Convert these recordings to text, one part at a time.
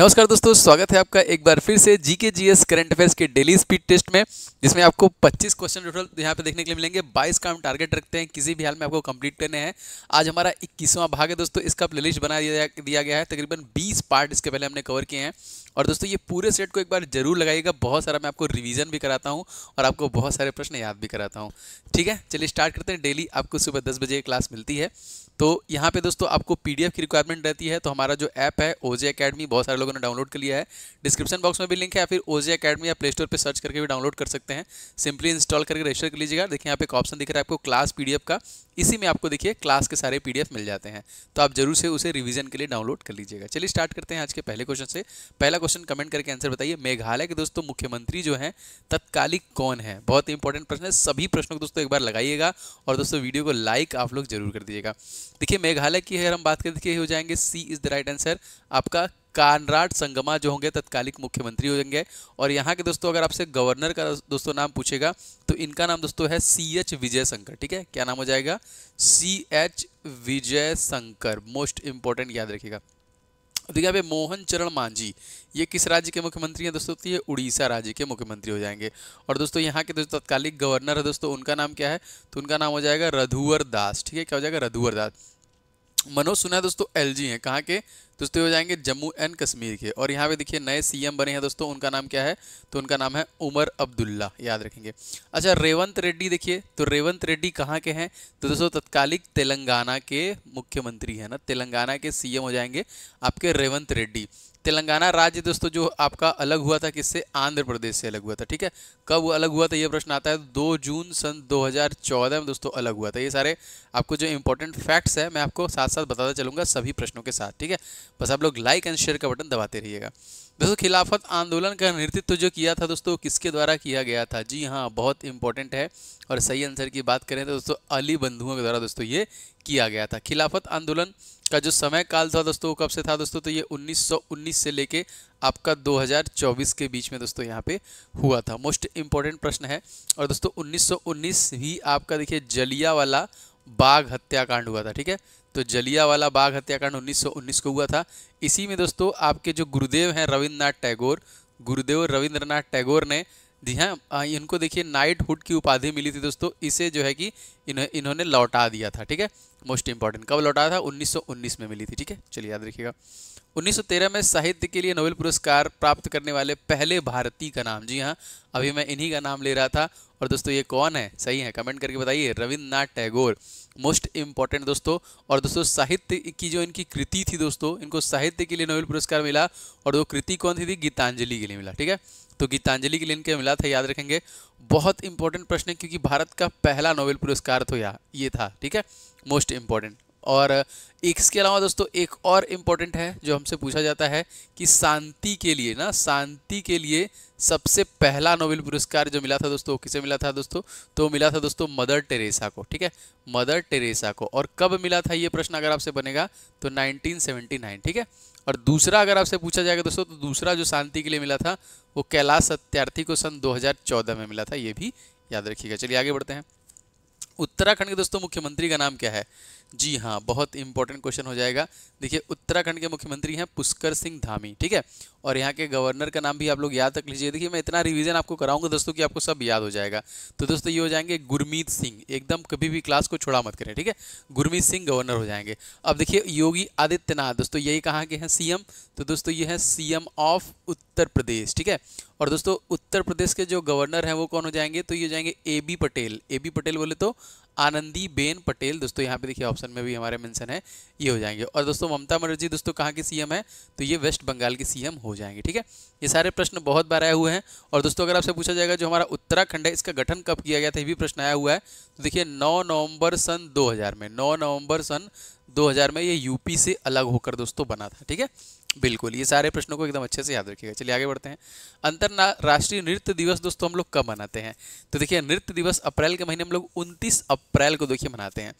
नमस्कार दोस्तों स्वागत है आपका एक बार फिर से जीके के जी एस करंट अफेयर्स के डेली स्पीड टेस्ट में जिसमें आपको 25 क्वेश्चन टोटल यहाँ पे देखने के लिए मिलेंगे 22 का हम टारगेट रखते हैं किसी भी हाल में आपको कंप्लीट करने हैं आज हमारा 21वां भाग है दोस्तों इसका लिस्ट बना दिया गया है तकरीबन बीस पार्ट इसके पहले हमने कवर किए हैं और दोस्तों ये पूरे सेट को एक बार जरूर लगाइएगा बहुत सारा मैं आपको रिविजन भी कराता हूँ और आपको बहुत सारे प्रश्न याद भी कराता हूँ ठीक है चलिए स्टार्ट करते हैं डेली आपको सुबह दस बजे क्लास मिलती है तो यहाँ पे दोस्तों आपको पीडीएफ की रिक्वायरमेंट रहती है तो हमारा जो ऐप है ओजे अकेडमी बहुत सारे लोगों ने डाउनलोड कर लिया है डिस्क्रिप्शन बॉक्स में भी लिंक है या फिर ओजे अकेडमी या प्ले स्टोर पर सर्च करके भी डाउनलोड कर सकते हैं सिंपली इंस्टॉल करके रजिस्टर कर लीजिएगा देखिए यहाँ पे एक ऑप्शन दिख रहा है आपको क्लास पी का इसी में आपको देखिए क्लास के सारे पी मिल जाते हैं तो आप जरूर से उसे रिविजन के लिए डाउनलोड कर लीजिएगा चलिए स्टार्ट करते हैं आज के पहले क्वेश्चन से पहला क्वेश्चन कमेंट करके आंसर बताइए मेघालय के दोस्तों मुख्यमंत्री जो है तत्कालिक कौन है बहुत इंपॉर्टेंट प्रश्न है सभी प्रश्नों को दोस्तों एक बार लगाइएगा और दोस्तों वीडियो को लाइक आप लोग जरूर कर दीजिएगा देखिए मेघालय की अगर हम बात करें देखिए हो जाएंगे C is the right answer आपका कानराड संगमा जो होंगे तत्कालिक मुख्यमंत्री हो जाएंगे और यहाँ के दोस्तों अगर आपसे गवर्नर का दोस्तों नाम पूछेगा तो इनका नाम दोस्तों है सी एच विजय शंकर ठीक है क्या नाम हो जाएगा C H Vijay Shankar most important याद रखिएगा तो देखिए यहाँ पे मोहन चरण मांझी ये किस राज्य के मुख्यमंत्री हैं दोस्तों तो ये उड़ीसा राज्य के मुख्यमंत्री हो जाएंगे और दोस्तों यहाँ के दोस्तों तत्कालिक गवर्नर है दोस्तों उनका नाम क्या है तो उनका नाम हो जाएगा रघुवर दास ठीक है क्या हो जाएगा रघुवर दास मनोज सुना है दोस्तों एल जी हैं कहाँ के दोस्तों हो जाएंगे जम्मू एंड कश्मीर के और यहाँ पे देखिए नए सीएम बने हैं दोस्तों उनका नाम क्या है तो उनका नाम है उमर अब्दुल्ला याद रखेंगे अच्छा रेवंत रेड्डी देखिए तो रेवंत रेड्डी कहाँ के हैं तो दोस्तों तत्कालिक तेलंगाना के मुख्यमंत्री है ना तेलंगाना के सीएम हो जाएंगे आपके रेवंत रेड्डी तेलंगाना राज्य दोस्तों जो आपका अलग हुआ था किससे आंध्र प्रदेश से अलग हुआ था ठीक है कब वो अलग हुआ था ये प्रश्न आता है दो जून सन 2014 में दोस्तों अलग हुआ था ये सारे आपको जो इंपॉर्टेंट फैक्ट्स है मैं आपको साथ साथ बताता चलूंगा सभी प्रश्नों के साथ ठीक है बस आप लोग लाइक एंड शेयर का बटन दबाते रहिएगा दोस्तों खिलाफत आंदोलन का नेतृत्व जो किया था दोस्तों किसके द्वारा किया गया था जी हाँ बहुत इंपॉर्टेंट है और सही आंसर की बात करें तो दोस्तों अली बंधुओं के द्वारा दोस्तों ये किया गया था खिलाफत आंदोलन का जो समय काल था दोस्तों वो कब से था दोस्तों तो ये 1919 से लेके आपका 2024 के बीच में दोस्तों यहाँ पे हुआ था मोस्ट इम्पॉर्टेंट प्रश्न है और दोस्तों 1919 ही आपका देखिए जलिया वाला बाघ हत्याकांड हुआ था ठीक है तो जलिया वाला बाघ हत्याकांड 1919 को हुआ था इसी में दोस्तों आपके जो गुरुदेव हैं रविन्द्रनाथ टैगोर गुरुदेव रविंद्रनाथ टैगोर ने जी हाँ इनको देखिए नाइट हुड की उपाधि मिली थी दोस्तों इसे जो है कि इन्होंने लौटा दिया था ठीक है मोस्ट इंपॉर्टेंट कब लौटाया था 1919 में मिली थी ठीक है चलिए याद रखिएगा 1913 में साहित्य के लिए नोबेल पुरस्कार प्राप्त करने वाले पहले भारतीय का नाम जी हाँ अभी मैं इन्हीं का नाम ले रहा था और दोस्तों ये कौन है सही है कमेंट करके बताइए रविन्द्रनाथ टैगोर मोस्ट इम्पॉर्टेंट दोस्तों और दोस्तों साहित्य की जो इनकी कृति थी दोस्तों इनको साहित्य के लिए नोबेल पुरस्कार मिला और वो कृति कौन थी, थी गीतांजलि के लिए मिला ठीक है तो गीतांजलि के लिए इनके मिला था याद रखेंगे बहुत इंपॉर्टेंट प्रश्न है क्योंकि भारत का पहला नोबेल पुरस्कार तो या ये था ठीक है मोस्ट इम्पॉर्टेंट और इसके अलावा दोस्तों एक और इम्पॉर्टेंट है जो हमसे पूछा जाता है कि शांति के लिए ना शांति के लिए सबसे पहला नोबेल पुरस्कार जो मिला था दोस्तों किसे मिला था दोस्तों तो मिला था दोस्तों मदर टेरेसा को ठीक है मदर टेरेसा को और कब मिला था ये प्रश्न अगर आपसे बनेगा तो 1979 ठीक है और दूसरा अगर आपसे पूछा जाएगा दोस्तों तो दूसरा जो शांति के लिए मिला था वो कैलाश सत्यार्थी को सन 2014 में मिला था ये भी याद रखिएगा चलिए आगे बढ़ते हैं उत्तराखंड के दोस्तों मुख्यमंत्री का नाम क्या है जी हाँ बहुत इंपॉर्टेंट क्वेश्चन हो जाएगा देखिए उत्तराखंड के मुख्यमंत्री हैं पुष्कर सिंह धामी ठीक है और यहाँ के गवर्नर का नाम भी आप लोग याद रख लीजिए देखिए मैं इतना रिवीजन आपको कराऊंगा दोस्तों कि आपको सब याद हो जाएगा तो दोस्तों ये हो जाएंगे गुरमीत सिंह एकदम कभी भी क्लास को छोड़ा मत करें ठीक है गुरमीत सिंह गवर्नर हो जाएंगे अब देखिए योगी आदित्यनाथ दोस्तों यही कहाँ के हैं सीएम तो दोस्तों ये है सीएम ऑफ उत्तर प्रदेश ठीक है और दोस्तों उत्तर प्रदेश के जो गवर्नर हैं वो कौन हो जाएंगे तो ये हो जाएंगे A B Patel A B Patel बोले तो आनंदी बेन पटेल दोस्तों यहाँ पे देखिए ऑप्शन में भी हमारे मेंशन है ये हो जाएंगे और दोस्तों ममता बनर्जी दोस्तों कहाँ की सीएम है तो ये वेस्ट बंगाल की सीएम हो जाएंगे ठीक है ये सारे प्रश्न बहुत बार आए हुए हैं और दोस्तों अगर आपसे पूछा जाएगा जो हमारा उत्तराखंड है इसका गठन कब किया गया था ये भी प्रश्न आया हुआ है तो देखिए नौ नवंबर सन दो में नौ नवंबर सन 2000 में ये यूपी से अलग होकर दोस्तों बना था ठीक है बिल्कुल ये सारे प्रश्नों को एकदम अच्छे से याद रखिएगा चलिए आगे बढ़ते हैं अंतर्राष्ट्रीय नृत्य दिवस दोस्तों हम लोग कब मनाते हैं तो देखिए नृत्य दिवस अप्रैल के महीने हम लोग 29 अप्रैल को देखिए मनाते हैं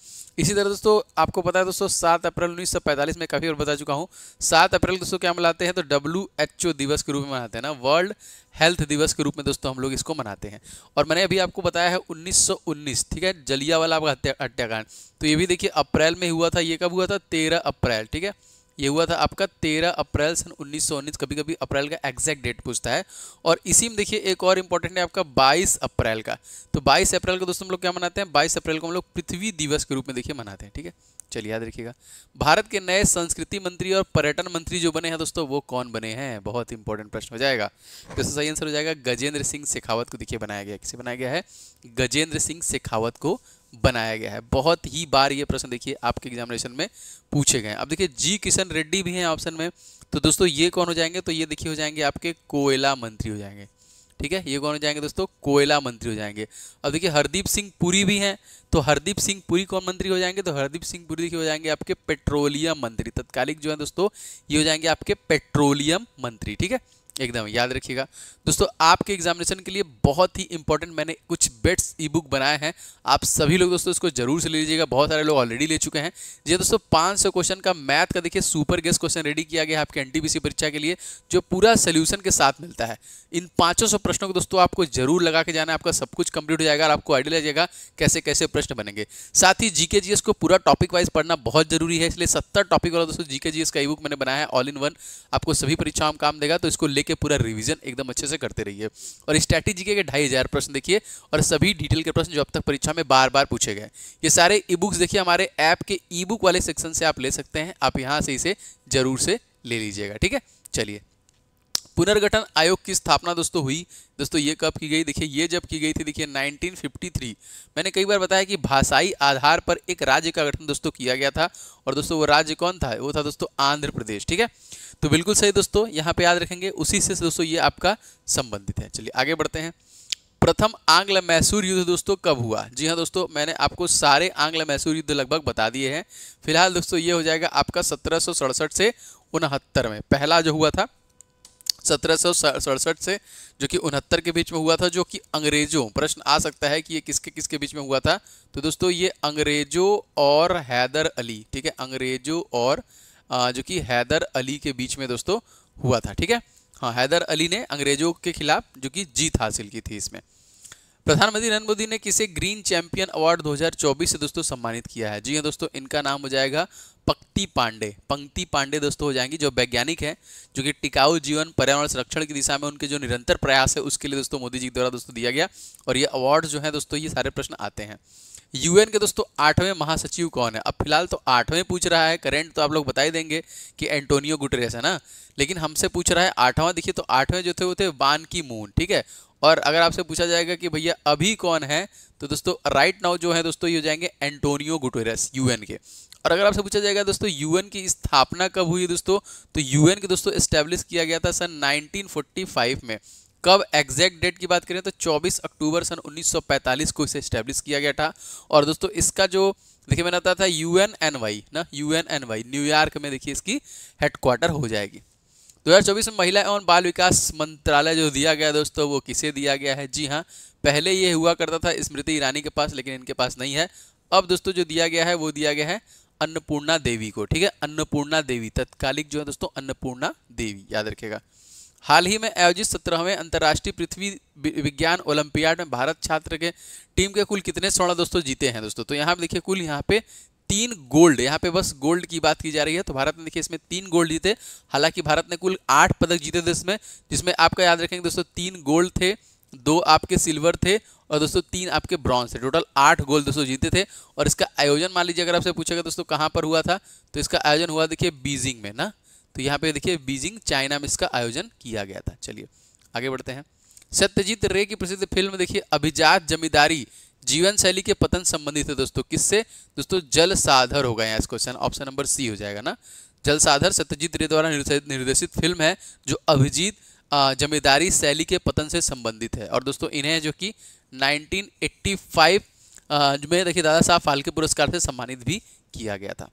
इसी तरह दोस्तों आपको पता है दोस्तों 7 अप्रैल 1945 में काफ़ी और बता चुका हूँ सात अप्रैल दोस्तों क्या मनाते हैं तो डब्ल्यू दिवस के रूप में मनाते हैं ना वर्ल्ड हेल्थ दिवस के रूप में दोस्तों हम लोग इसको मनाते हैं और मैंने अभी आपको बताया है 1919 ठीक है जलिया वाला आपका हत्याकांड तो ये भी देखिए अप्रैल में हुआ था ये कब हुआ था तेरह अप्रैल ठीक है ये हुआ था आपका तेरह अप्रैल सन उन्नीस सौ उन्नीस कभी कभी अप्रैल का एग्जैक्ट डेट पूछता है और इसी में देखिए एक और इम्पोर्टेंट है आपका बाईस अप्रैल का तो बाईस अप्रैल को दोस्तों हम लोग क्या मनाते हैं बाईस अप्रैल को हम लोग पृथ्वी दिवस के रूप में देखिए मनाते हैं ठीक है चलिए याद रखिएगा भारत के नए संस्कृति मंत्री और पर्यटन मंत्री जो बने हैं दोस्तों वो कौन बने हैं बहुत इंपॉर्टेंट प्रश्न हो जाएगा तो इसका सही आंसर हो जाएगा गजेंद्र सिंह शेखावत को देखिए बनाया गया किसे बनाया गया है गजेंद्र सिंह शेखावत को बनाया गया है बहुत ही बार ये प्रश्न देखिए आपके एग्जामिनेशन में पूछे गए अब देखिए जी किशन रेड्डी भी हैं ऑप्शन में तो दोस्तों ये कौन हो जाएंगे तो ये देखिए हो जाएंगे आपके कोयला मंत्री हो जाएंगे ठीक है ये कौन हो जाएंगे दोस्तों कोयला मंत्री हो जाएंगे अब देखिए हरदीप सिंह पुरी भी हैं तो हरदीप सिंह पुरी कौन मंत्री हो जाएंगे तो हरदीप सिंह पुरी देखिए हो जाएंगे आपके पेट्रोलियम मंत्री तत्कालिक जो है दोस्तों ये हो जाएंगे आपके पेट्रोलियम मंत्री ठीक है एकदम याद रखिएगा दोस्तों आपके एग्जामिनेशन के लिए बहुत ही इंपॉर्टेंट मैंने कुछ बेट्स ई बुक बनाए हैं आप सभी लोग दोस्तों इसको जरूर से ले लीजिएगा बहुत सारे लोग ऑलरेडी ले चुके हैं ये दोस्तों पांच सौ क्वेश्चन का मैथ का देखिए सुपर गेस क्वेश्चन रेडी किया गया है आपके एनटीपीसी परीक्षा के लिए जो पूरा सोल्यूशन के साथ मिलता है इन पाँचों सौ प्रश्नों को दोस्तों आपको जरूर लगा के जाना आपका सब कुछ कंप्लीट हो जाएगा और आपको आइडिया जाएगा कैसे कैसे प्रश्न बनेंगे साथ ही जीके जीएस को पूरा टॉपिक वाइज पढ़ना बहुत जरूरी है इसलिए सत्तर टॉपिक वाला दोस्तों जीके जीएस का ई बुक मैंने बनाया है ऑल इन वन आपको सभी परीक्षाओं में काम देगा तो इसको ले लेके पूरा रिवीजन एकदम अच्छे से करते रहिए और स्ट्रैटेजी के ढाई हज़ार प्रश्न देखिए और सभी डिटेल के प्रश्न जो अब तक परीक्षा में बार बार पूछे गए ये सारे ई बुक्स देखिए हमारे ऐप के ई बुक वाले सेक्शन से आप ले सकते हैं आप यहाँ से इसे ज़रूर से ले लीजिएगा ठीक है चलिए पुनर्गठन आयोग की स्थापना दोस्तों हुई दोस्तों ये कब की गई देखिए ये जब की गई थी देखिए 1953 मैंने कई बार बताया कि भाषाई आधार पर एक राज्य का गठन दोस्तों किया गया था और दोस्तों वो राज्य कौन था वो था दोस्तों आंध्र प्रदेश ठीक है तो बिल्कुल सही दोस्तों यहाँ पे याद रखेंगे उसी से दोस्तों ये आपका संबंधित है चलिए आगे बढ़ते हैं प्रथम आंग्ल मैसूर युद्ध दोस्तों कब हुआ जी हाँ दोस्तों मैंने आपको सारे आंग्ल मैसूर युद्ध लगभग बता दिए हैं फिलहाल दोस्तों ये हो जाएगा आपका सत्रह से उनहत्तर में पहला जो हुआ था सत्रह से जो कि उनहत्तर के बीच में हुआ था जो कि अंग्रेजों प्रश्न आ सकता है कि ये किसके किसके बीच में हुआ था तो दोस्तों ये अंग्रेजों और हैदर अली ठीक है अंग्रेजों और जो कि हैदर अली के बीच में दोस्तों हुआ था ठीक है हाँ हैदर अली ने अंग्रेजों के खिलाफ जो कि जीत हासिल की थी इसमें प्रधानमंत्री नरेंद्र मोदी ने किसे ग्रीन चैंपियन अवार्ड 2024 से दोस्तों सम्मानित किया है जी हाँ दोस्तों इनका नाम हो जाएगा पक्ति पांडे पंक्ति पांडे दोस्तों हो जाएंगी जो वैज्ञानिक हैं जो कि टिकाऊ जीवन पर्यावरण संरक्षण की दिशा में उनके जो निरंतर प्रयास है उसके लिए दोस्तों मोदी जी द्वारा दोस्तों दिया गया और ये अवार्ड जो है दोस्तों ये सारे प्रश्न आते हैं यूएन के दोस्तों आठवें महासचिव कौन है अब फिलहाल तो आठवें पूछ रहा है करेंट तो आप लोग बताई देंगे कि एंटोनियो गुटरेस है ना लेकिन हमसे पूछ रहा है आठवां देखिए तो आठवें जो थे वो थे बान की मून ठीक है और अगर आपसे पूछा जाएगा कि भैया अभी कौन है तो दोस्तों राइट नाउ जो है दोस्तों ये हो जाएंगे एंटोनियो गुटेरस यूएन के और अगर आपसे पूछा जाएगा दोस्तों यूएन की स्थापना कब हुई दोस्तों तो यूएन के दोस्तों एस्टेब्लिश किया गया था सन 1945 में कब एग्जैक्ट डेट की बात करें तो 24 अक्टूबर सन 1945 को इसे स्टैब्लिश किया गया था और दोस्तों इसका जो देखिए मैंने बताया था यू एन एन वाई ना U N N Y New York में देखिए इसकी हेडक्वार्टर हो जाएगी 2024 में महिला एवं बाल विकास मंत्रालय जो दिया गया दोस्तों वो किसे दिया गया है जी हाँ पहले ये हुआ करता था स्मृति ईरानी के पास लेकिन इनके पास नहीं है अब दोस्तों जो दिया गया है वो दिया गया है अन्नपूर्णा देवी को ठीक है अन्नपूर्णा देवी तत्कालिक जो है दोस्तों अन्नपूर्णा देवी याद रखेगा हाल ही में आयोजित सत्रहवें अंतर्राष्ट्रीय पृथ्वी विज्ञान ओलंपियाड में भारत छात्र के टीम के कुल कितने स्वर्ण दोस्तों जीते हैं दोस्तों तो यहाँ पे देखिए कुल यहाँ पे तीन गोल्ड यहाँ पे बस गोल्ड की बात की जा रही है तो भारत ने देखिए इसमें तीन गोल्ड जीते हालांकि भारत ने कुल आठ पदक जीते थे इसमें जिसमें आपका याद रखेंगे दोस्तों तीन गोल्ड थे दो आपके सिल्वर थे और दोस्तों तीन आपके ब्रॉन्ज थे टोटल आठ गोल्ड दोस्तों जीते थे और इसका आयोजन मान लीजिए अगर आपसे पूछेगा दोस्तों कहाँ पर हुआ था तो इसका आयोजन हुआ देखिए बीजिंग में ना तो यहाँ पे देखिए बीजिंग चाइना में इसका आयोजन किया गया था चलिए आगे बढ़ते हैं सत्यजीत रे की प्रसिद्ध फिल्म देखिए अभिजात जमींदारी जीवन शैली के पतन संबंधित है दोस्तों किससे दोस्तों जल साधर हो गया इस क्वेश्चन ऑप्शन नंबर सी हो जाएगा ना जल साधर सत्यजीत रे द्वारा निर्देशित फिल्म है जो अभिजीत जमींदारी शैली के पतन से संबंधित है और दोस्तों इन्हें जो कि 1985 में देखिए दादा साहब फाल्के पुरस्कार से सम्मानित भी किया गया था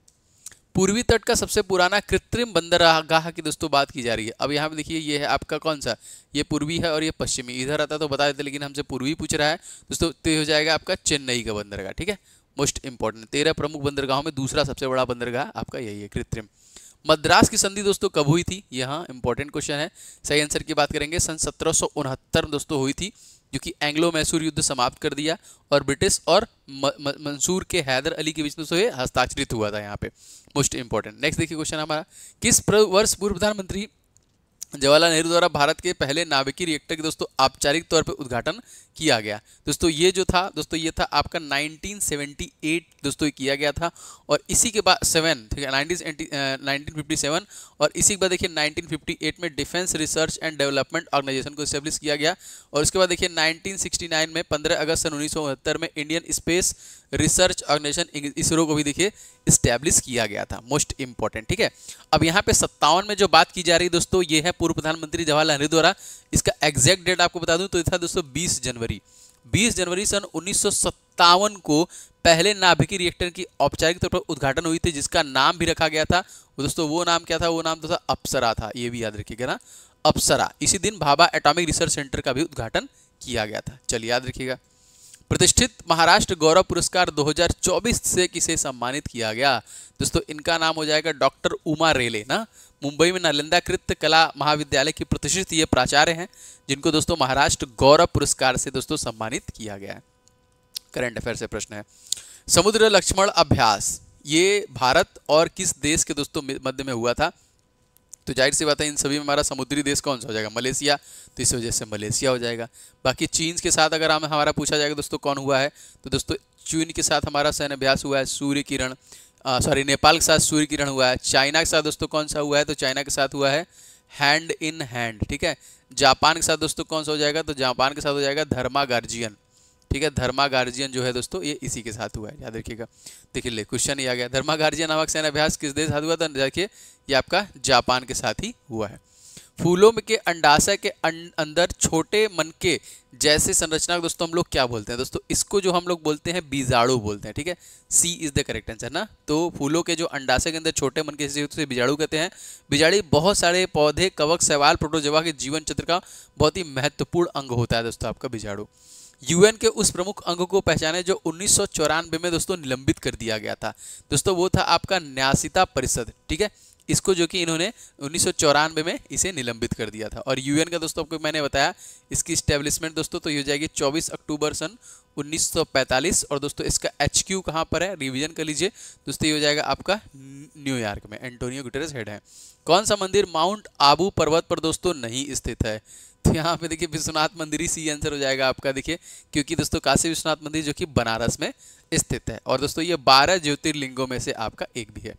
पूर्वी तट का सबसे पुराना कृत्रिम बंदरगाह की दोस्तों बात की जा रही है अब यहाँ पे देखिए ये है आपका कौन सा ये पूर्वी है और ये पश्चिमी इधर आता तो बता देते लेकिन हमसे पूर्वी पूछ रहा है दोस्तों तो हो जाएगा आपका चेन्नई का बंदरगाह ठीक है मोस्ट इंपॉर्टेंट तेरह प्रमुख बंदरगाहों में दूसरा सबसे बड़ा बंदरगाह आपका यही है कृत्रिम मद्रास की संधि दोस्तों कब हुई थी यहाँ इंपॉर्टेंट क्वेश्चन है सही आंसर की बात करेंगे सन सत्रह दोस्तों हुई थी जो कि एंग्लो मैसूर युद्ध समाप्त कर दिया और ब्रिटिश और मंसूर के हैदर अली के बीच में से हस्ताक्षरित हुआ था यहाँ पे मोस्ट इंपॉर्टेंट नेक्स्ट देखिए क्वेश्चन हमारा किस वर्ष पूर्व प्रधानमंत्री जवाहरलाल नेहरू द्वारा भारत के पहले नाविकी रिएक्टर के दोस्तों औपचारिक तौर पर उद्घाटन किया गया दोस्तों ये जो था दोस्तों ये था आपका 1978 दोस्तों ये किया गया था और इसी के बाद सेवन ठीक है नाइनटीन फिफ्टी और इसी के बाद देखिए 1958 में defence research and development organisation को स्टेब्लिश किया गया और उसके बाद देखिए 1969 में 15 अगस्त सन में Indian space research organisation ISRO को भी देखिए स्टैब्लिश किया गया था मोस्ट इंपॉर्टेंट ठीक है अब यहाँ पे सत्तावन में जो बात की जा रही है दोस्तों ये है पूर्व प्रधानमंत्री जवाहरलाल नेहरू द्वारा इसका एग्जैक्ट डेट आपको बता दूँ तो था दोस्तों बीस जनवरी जनवरी 20 जनवरी सन उन्नीस को पहले नाभिकीय रिएक्टर की औपचारिक तौर पर उद्घाटन हुई थी जिसका नाम भी रखा गया था तो दोस्तों वो नाम क्या था वो नाम तो था अप्सरा था ये भी याद रखिएगा ना अप्सरा इसी दिन भाभा एटॉमिक रिसर्च सेंटर का भी उद्घाटन किया गया था चलिए याद रखिएगा प्रतिष्ठित महाराष्ट्र गौरव पुरस्कार 2024 से किसे सम्मानित किया गया दोस्तों इनका नाम हो जाएगा डॉक्टर उमा रेले ना मुंबई में नालंदा कृत्य कला महाविद्यालय की प्रतिष्ठित ये प्राचार्य हैं जिनको दोस्तों महाराष्ट्र गौरव पुरस्कार से दोस्तों सम्मानित किया गया है करंट अफेयर से प्रश्न है समुद्र लक्ष्मण अभ्यास ये भारत और किस देश के दोस्तों मध्य में हुआ था तो जाहिर सी बात है इन सभी में हमारा समुद्री देश कौन सा हो जाएगा मलेशिया तो इस वजह से मलेशिया हो जाएगा बाकी चीन के साथ अगर हम हमारा पूछा जाएगा दोस्तों कौन हुआ है तो दोस्तों चीन के साथ हमारा सैन्य अभ्यास हुआ है सूर्य किरण सॉरी नेपाल के साथ सूर्य किरण हुआ है चाइना के साथ दोस्तों कौन सा हुआ है तो चाइना के साथ हुआ है हैंड इन हैंड ठीक है जापान के साथ दोस्तों कौन सा हो जाएगा तो जापान के साथ हो जाएगा धर्मा गार्जियन ठीक है धर्मा गार्जियन जो है दोस्तों ये इसी के साथ हुआ है याद रखिएगा देखिए ले क्वेश्चन ही आ गया धर्मा गार्जियन नामक सैन्य अभ्यास किस देश साथ हुआ था देखिए ये आपका जापान के साथ ही हुआ है फूलों में के अंडाशय के अं, अंदर छोटे मन के जैसे संरचना को दोस्तों हम लोग क्या बोलते हैं दोस्तों इसको जो हम लोग बोलते हैं बीजाणु बोलते हैं ठीक है C is the correct answer ना तो फूलों के जो अंडाशय के अंदर छोटे मन के जैसे बीजाणु कहते हैं बीजाड़ी बहुत सारे पौधे कवक सवाल प्रोटोजवा के जीवन चित्र का बहुत ही महत्वपूर्ण अंग होता है दोस्तों आपका बीजाणु यूएन के उस प्रमुख अंग को पहचाने जो उन्नीस में दोस्तों निलंबित कर दिया गया था दोस्तों वो था आपका न्यासिता परिषद ठीक है इसको जो कि इन्होंने उन्नीस में इसे निलंबित कर दिया था और यूएन का दोस्तों आपको मैंने बताया इसकी स्टेब्लिशमेंट दोस्तों तो ये हो जाएगी 24 अक्टूबर सन 1945 और दोस्तों इसका एच क्यू कहाँ पर है रिवीजन कर लीजिए दोस्तों ये हो जाएगा आपका न्यूयॉर्क में एंटोनियो गुटेरस हेड है कौन सा मंदिर माउंट आबू पर्वत पर दोस्तों नहीं स्थित है तो यहाँ पे देखिए विश्वनाथ मंदिर ही सी आंसर हो जाएगा आपका देखिए क्योंकि दोस्तों काशी विश्वनाथ मंदिर जो कि बनारस में स्थित है और दोस्तों ये बारह ज्योतिर्लिंगों में से आपका एक भी है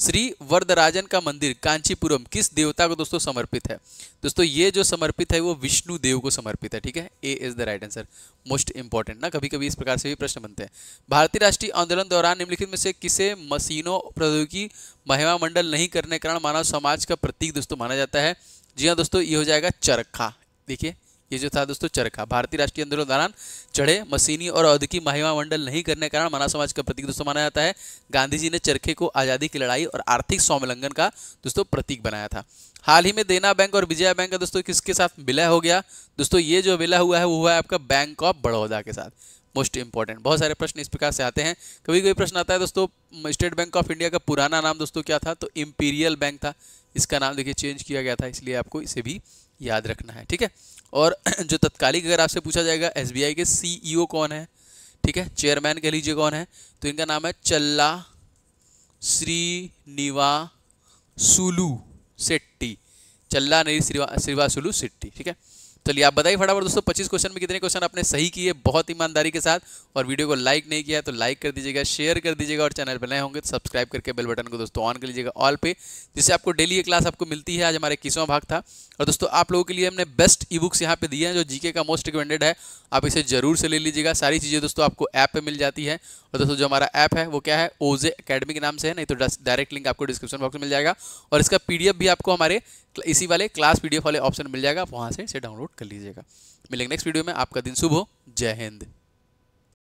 श्री वरदराजन का मंदिर कांचीपुरम किस देवता को दोस्तों समर्पित है दोस्तों ये जो समर्पित है वो विष्णु देव को समर्पित है ठीक है A is the right answer most important ना कभी कभी इस प्रकार से भी प्रश्न बनते हैं भारतीय राष्ट्रीय आंदोलन दौरान निम्नलिखित में से किसे मशीनों प्रौद्योगिकी महिमा मंडल नहीं करने कारण मानव समाज का प्रतीक दोस्तों माना जाता है जी हाँ दोस्तों ये हो जाएगा चरखा देखिए ये जो था दोस्तों चरखा भारतीय राष्ट्रीय आंदोलन दौरान चढ़े मशीनी और औद्योगिक की महिमा मंडल नहीं करने के कारण मानव समाज का प्रतीक दोस्तों माना जाता है गांधी जी ने चरखे को आज़ादी की लड़ाई और आर्थिक स्वावलंबन का दोस्तों प्रतीक बनाया था हाल ही में देना बैंक और विजया बैंक का दोस्तों किसके साथ विलय हो गया दोस्तों ये जो विलय हुआ है वो हुआ है आपका बैंक ऑफ बड़ौदा के साथ मोस्ट इंपॉर्टेंट बहुत सारे प्रश्न इस प्रकार से आते हैं कभी कभी प्रश्न आता है दोस्तों स्टेट बैंक ऑफ इंडिया का पुराना नाम दोस्तों क्या था तो इम्पीरियल बैंक था इसका नाम देखिए चेंज किया गया था इसलिए आपको इसे भी याद रखना है ठीक है और जो तत्कालिक अगर आपसे पूछा जाएगा एस के सी e कौन है ठीक है चेयरमैन कह लीजिए कौन है तो इनका नाम है चल्ला श्रीनिवा सुलू सेट्टी चल्ला नहीं श्रीवा श्रीवासुलू सेट्टी ठीक है चलिए आप बताइए फटाफट दोस्तों पच्चीस क्वेश्चन में कितने क्वेश्चन आपने सही किए बहुत ईमानदारी के साथ और वीडियो को लाइक नहीं किया तो लाइक कर दीजिएगा शेयर कर दीजिएगा और चैनल पर नए होंगे तो सब्सक्राइब करके बेल बटन को दोस्तों ऑन कर लीजिएगा ऑल पे जिससे आपको डेली ये क्लास आपको मिलती है आज हमारे किसवा भाग था और दोस्तों आप लोगों के लिए हमने बेस्ट ई बुक्स यहाँ पे दिए हैं जो जीके का मोस्ट रिकमेंडेड है आप इसे जरूर से ले लीजिएगा सारी चीज़ें दोस्तों आपको ऐप पे मिल जाती है और दोस्तों जो हमारा ऐप है वो क्या है ओजे अकेडमी के नाम से है नहीं तो डायरेक्ट लिंक आपको डिस्क्रिप्शन बॉक्स में मिल जाएगा और इसका पीडीएफ भी आपको हमारे इसी वाले क्लास पीडीएफ वाले ऑप्शन मिल जाएगा आप वहाँ से इसे डाउनलोड कर लीजिएगा मिलेंगे नेक्स्ट वीडियो में आपका दिन शुभ हो जय हिंद